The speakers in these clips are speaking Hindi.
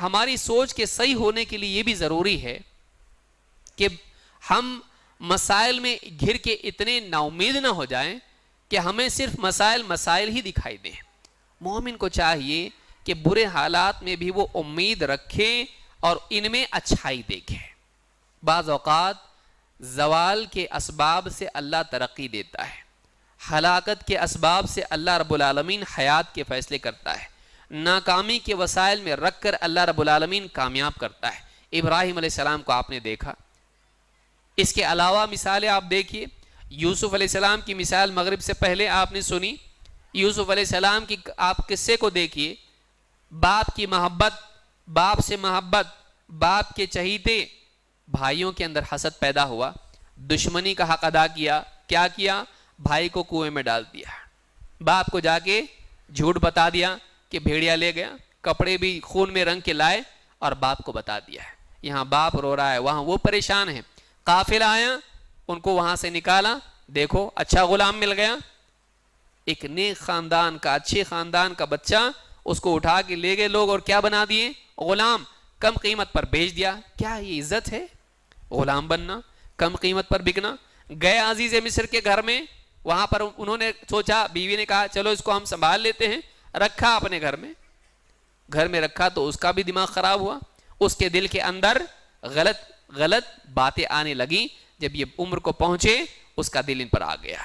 हमारी सोच के सही होने के लिए ये भी ज़रूरी है कि हम मसाइल में घिर के इतने नाउमीद ना हो जाएं कि हमें सिर्फ मसाइल मसाइल ही दिखाई दें मोमिन को चाहिए कि बुरे हालात में भी वो उम्मीद रखें और इनमें अच्छाई देखें बाज़ात जवाल के इसबाब से अल्लाह तरक्की देता है हलाकत के इसबाब से अल्लाह रबालमीन हयात के फ़ैसले करता है नाकामी के वसायल में रख कर अल्लाह रबालमीन कामयाब करता है इब्राहिम सलाम को आपने देखा इसके अलावा मिसालें आप देखिए यूसुफ सलाम की मिसाल मगरब से पहले आपने सुनी यूसुफ सलाम की आप किस्से को देखिए बाप की मोहब्बत बाप से मोहब्बत बाप के चहीते भाइयों के अंदर हसद पैदा हुआ दुश्मनी का हक अदा किया क्या किया भाई को कुएं में डाल दिया बाप को जाके झूठ बता दिया कि भेड़िया ले गया कपड़े भी खून में रंग के लाए और बाप को बता दिया है यहाँ बाप रो रहा है वहाँ वो परेशान है काफिला आया उनको वहाँ से निकाला देखो अच्छा गुलाम मिल गया एक नेक खानदान का अच्छे खानदान का बच्चा उसको उठा के ले गए लोग और क्या बना दिए गुलाम कम कीमत पर बेच दिया क्या ये इज्जत है गुलाम बनना कम कीमत पर बिकना गए अजीज मिस्र के घर में वहां पर उन्होंने सोचा बीवी ने कहा चलो इसको हम संभाल लेते हैं रखा अपने घर में घर में रखा तो उसका भी दिमाग खराब हुआ उसके दिल के अंदर गलत गलत बातें आने लगी जब ये उम्र को पहुंचे उसका दिल इन पर आ गया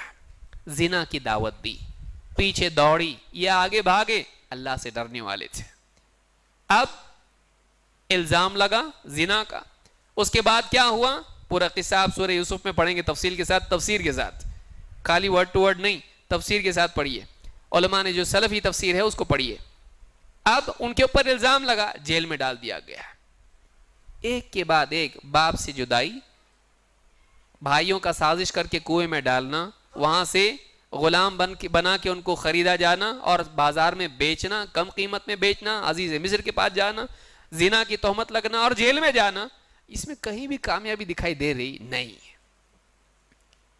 जिना की दावत दी पीछे दौड़ी ये आगे भागे अल्लाह से डरने वाले थे अब इल्ज़ाम लगा जिना का उसके बाद क्या हुआ पूरा किस्सा आप सूर्य यूसुफ में पढ़ेंगे तफसील के साथ तफसीर के साथ खाली वर्ड टू वर्ड नहीं तफसीर के साथ पढ़िए ने जो सलफ़ी तफसीर है उसको पढ़िए अब उनके ऊपर इल्ज़ाम लगा जेल में डाल दिया गया एक के बाद एक बाप से जुदाई भाइयों का साजिश करके कुएं में डालना वहां से ग़ुलाम बन के बना के उनको ख़रीदा जाना और बाज़ार में बेचना कम कीमत में बेचना अजीज़ मिस्र के पास जाना जिना की तोहमत लगना और जेल में जाना इसमें कहीं भी कामयाबी दिखाई दे रही नहीं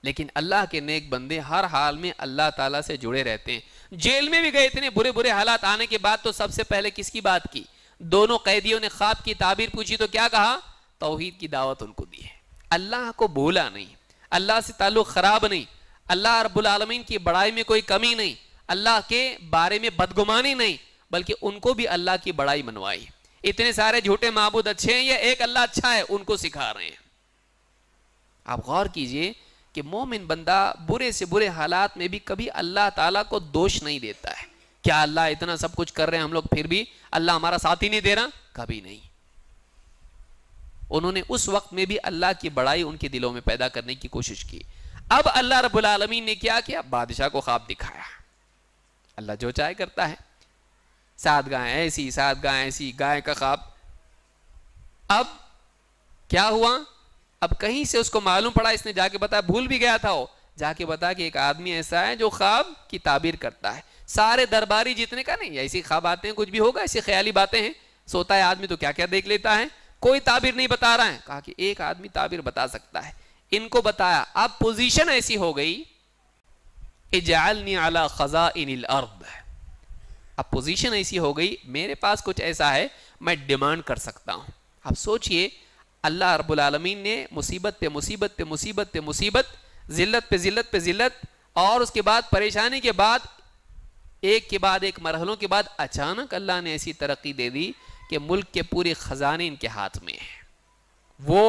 लेकिन अल्लाह के नेक बंदे हर हाल में अल्लाह ताला से जुड़े रहते हैं जेल में भी गए इतने बुरे बुरे हालात आने के बाद तो सबसे पहले किसकी बात की दोनों कैदियों ने ख्वाब की ताबीर पूछी तो क्या कहा तोहहीद की दावत उनको दी है अल्लाह को भूला नहीं अल्लाह से ताल्लुक ख़राब नहीं अल्लाह आलमीन की बड़ाई में कोई कमी नहीं अल्लाह के बारे में बदगुमानी नहीं बल्कि उनको भी अल्लाह की बड़ाई मनवाई इतने सारे झूठे महबूद अच्छे हैं या एक अल्लाह अच्छा है उनको सिखा रहे हैं आप गौर कीजिए कि मोमिन बंदा बुरे से बुरे हालात में भी कभी अल्लाह ताला को दोष नहीं देता है क्या अल्लाह इतना सब कुछ कर रहे हैं हम लोग फिर भी अल्लाह हमारा साथ ही नहीं दे रहा कभी नहीं उन्होंने उस वक्त में भी अल्लाह की बड़ाई उनके दिलों में पैदा करने की कोशिश की अब अल्लाह रबुल आलमी ने क्या किया बादशाह को ख्वाब दिखाया अल्लाह जो चाहे करता है सात गाय ऐसी सात गाय ऐसी गाय का ख्वाब अब क्या हुआ अब कहीं से उसको मालूम पड़ा इसने जाके बताया भूल भी गया था वो जाके बताया कि एक आदमी ऐसा है जो ख्वाब की ताबीर करता है सारे दरबारी जितने का नहीं ऐसी ख्वाब आते हैं कुछ भी होगा ऐसी ख्याली बातें हैं सोता है आदमी तो क्या क्या देख लेता है कोई ताबीर नहीं बता रहा है कहा कि एक आदमी ताबीर बता सकता है इनको बताया अब पोजीशन ऐसी हो गई इजालनी आला खजा इन अर्द अब पोजीशन ऐसी हो गई मेरे पास कुछ ऐसा है मैं डिमांड कर सकता हूं आप सोचिए अल्लाह रबालमीन ने मुसीबत पे मुसीबत पे मुसीबत पे मुसीबत ज़िल्लत पे ज़िल्लत पे ज़िल्लत और उसके बाद परेशानी के बाद एक के बाद एक मरहलों के बाद अचानक अल्लाह ने ऐसी तरक्की दे दी कि मुल्क के पूरे ख़जाने इनके हाथ में है वो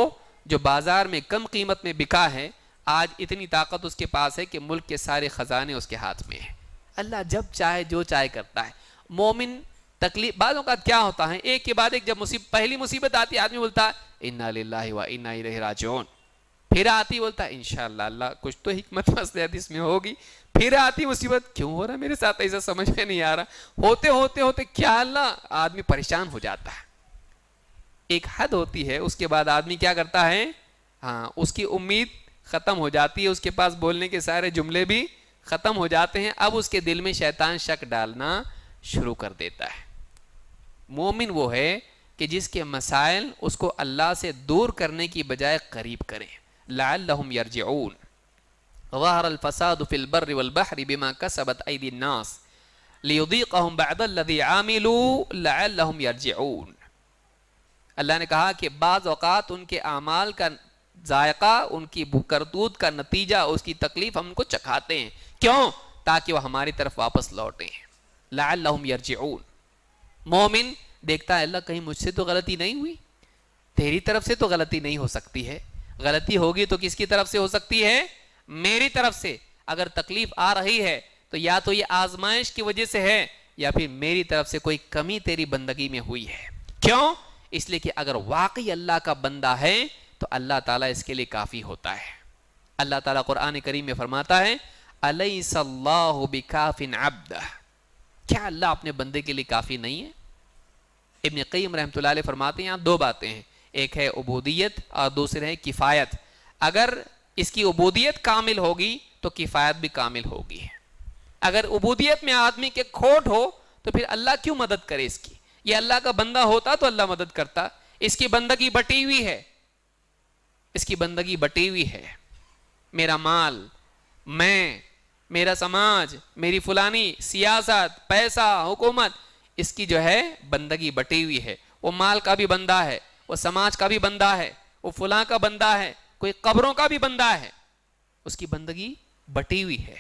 जो बाज़ार में कम कीमत में बिका है आज इतनी ताकत उसके पास है कि मुल्क के सारे ख़जाने उसके हाथ में है अल्लाह जब चाहे जो चाहे करता है मोमिन तकलीफ बादों का क्या होता है एक के बाद एक जब मुसीबत पहली मुसीबत आती आदमी बोलता है इन्ना व इन्ना ही राजोन फिर आती बोलता है इनशाला कुछ तो हिकमत मसलियात हदीस में होगी फिर आती मुसीबत क्यों हो रहा मेरे साथ ऐसा समझ में नहीं आ रहा होते होते होते क्या अल्लाह आदमी परेशान हो जाता है एक हद होती है उसके बाद आदमी क्या करता है हाँ उसकी उम्मीद ख़त्म हो जाती है उसके पास बोलने के सारे जुमले भी ख़त्म हो जाते हैं अब उसके दिल में शैतान शक डालना शुरू कर देता है मोमिन वो है कि जिसके मसाइल उसको अल्लाह से दूर करने की बजाय करीब करें अल्लाह ने कहा कि बाज़ औक़ात उनके अमाल का जायका उनकी करतूत का नतीजा उसकी तकलीफ़ हमको चखाते हैं क्यों ताकि वह हमारी तरफ वापस लौटें लाम यरजून मोमिन देखता है अल्लाह कहीं मुझसे तो गलती नहीं हुई तेरी तरफ से तो गलती नहीं हो सकती है गलती होगी तो किसकी तरफ से हो सकती है मेरी तरफ से अगर तकलीफ आ रही है तो या तो ये आजमाइश की वजह से है या फिर मेरी तरफ से कोई कमी तेरी बंदगी में हुई है क्यों इसलिए कि अगर वाकई अल्लाह का बंदा है तो अल्लाह ताला इसके लिए काफ़ी होता है अल्लाह ताला कुरान करीम में फरमाता है अलई सल्लाह बिकाफिन अब्दा क्या अल्लाह अपने बंदे के लिए काफ़ी नहीं है इबन कईम रहमत फरमाते हैं यहाँ दो बातें हैं एक है उबोदियत और दूसरे है किफ़ायत अगर इसकी उबोदियत कामिल होगी तो किफ़ायत भी कामिल होगी अगर उबोदियत में आदमी के खोट हो तो फिर अल्लाह क्यों मदद करे इसकी ये अल्लाह का बंदा होता तो अल्लाह मदद करता इसकी बंदगी बटी हुई है इसकी बंदगी बटी हुई है मेरा माल मैं मेरा समाज मेरी फुलानी सियासत पैसा हुकूमत इसकी जो है बंदगी बटी हुई है वो माल का भी बंदा है वो समाज का भी बंदा है वो फुला का बंदा है कोई कब्रों का भी बंदा है उसकी बंदगी बटी हुई है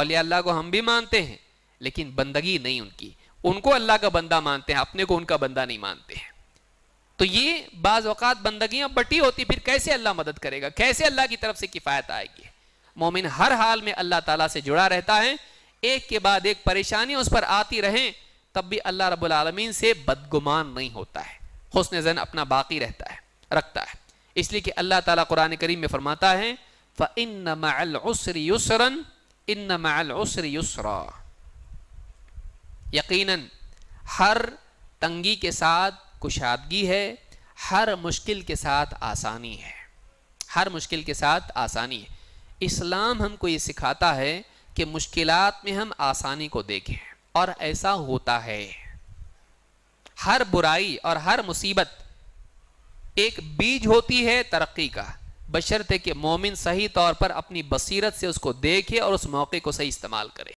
औलिया अल्लाह को हम भी मानते हैं लेकिन बंदगी नहीं उनकी उनको अल्लाह का बंदा मानते हैं अपने को उनका बंदा नहीं मानते हैं तो ये बाज़ अवत बंदगियाँ बटी होती फिर कैसे अल्लाह मदद करेगा कैसे अल्लाह की तरफ से किफ़ायत आएगी मोमिन हर हाल में अल्लाह ताला से जुड़ा रहता है एक के बाद एक परेशानी उस पर आती रहे तब भी अल्लाह रब्बुल आलमीन से बदगुमान नहीं होता है हसन जन अपना बाकी रहता है रखता है इसलिए कि अल्लाह ताला कुरान करीम में फरमाता है फ़िनसरन इनसर युसरा यकीनन हर तंगी के साथ कुशादगी है हर मुश्किल के साथ आसानी है हर मुश्किल के साथ आसानी है इस्लाम हमको ये सिखाता है कि मुश्किलात में हम आसानी को देखें और ऐसा होता है हर बुराई और हर मुसीबत एक बीज होती है तरक्की का बशर्ते कि मोमिन सही तौर पर अपनी बसीरत से उसको देखे और उस मौके को सही इस्तेमाल करे